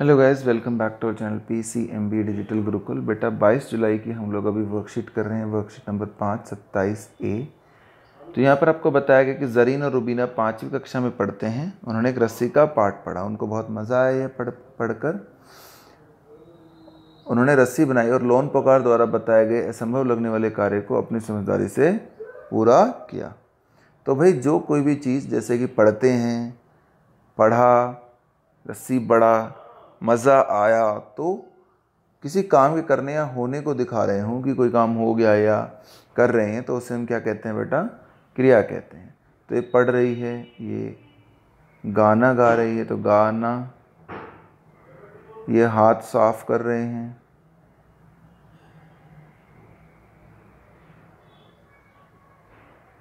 hello guys welcome back to our channel P C M B digital Gurukul बेटा 22 जुलाई की हम लोग अभी वर्कशीट कर रहे हैं वर्कशीट नंबर पाँच सत्ताईस ए तो यहाँ पर आपको बताया गया कि जरीन और रुबीना पाँचवीं कक्षा में पढ़ते हैं उन्होंने एक रस्सी का पार्ट पढ़ा उनको बहुत मज़ा आया है पढ़ पढ़कर उन्होंने रस्सी बनाई और लोन पकार द्वारा बताए गए असंभव लगने वाले कार्य को अपनी समझदारी से पूरा किया तो भाई जो कोई भी चीज़ जैसे कि पढ़ते हैं पढ़ा रस्सी बड़ा मज़ा आया तो किसी काम के करने या होने को दिखा रहे हों कि कोई काम हो गया या कर रहे हैं तो उसे हम क्या कहते हैं बेटा क्रिया कहते हैं तो ये पढ़ रही है ये गाना गा रही है तो गाना ये हाथ साफ कर रहे हैं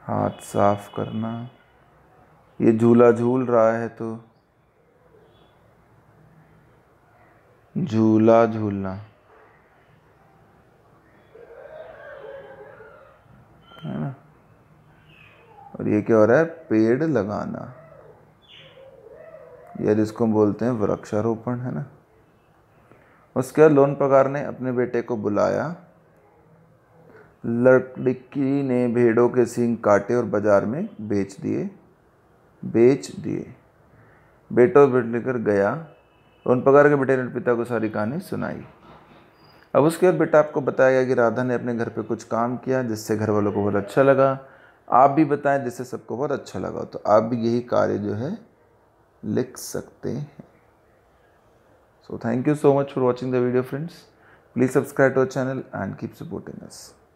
हाथ साफ करना ये झूला झूल रहा है तो झूला झूलना है ना और ये क्या हो रहा है पेड़ लगाना या जिसको हम बोलते हैं वृक्षारोपण है ना उसके बाद लोन पगार ने अपने बेटे को बुलाया लड़की ने भेड़ों के सींग काटे और बाजार में बेच दिए बेच दिए बेटो बेट लेकर गया उन पगार के बेटे ने पिता को सारी कहानी सुनाई अब उसके बाद बेटा आपको बताया गया कि राधा ने अपने घर पे कुछ काम किया जिससे घर वालों को बहुत अच्छा लगा आप भी बताएं जिससे सबको बहुत अच्छा लगा तो आप भी यही कार्य जो है लिख सकते हैं so thank you so much for watching the video friends please subscribe to our channel and keep supporting us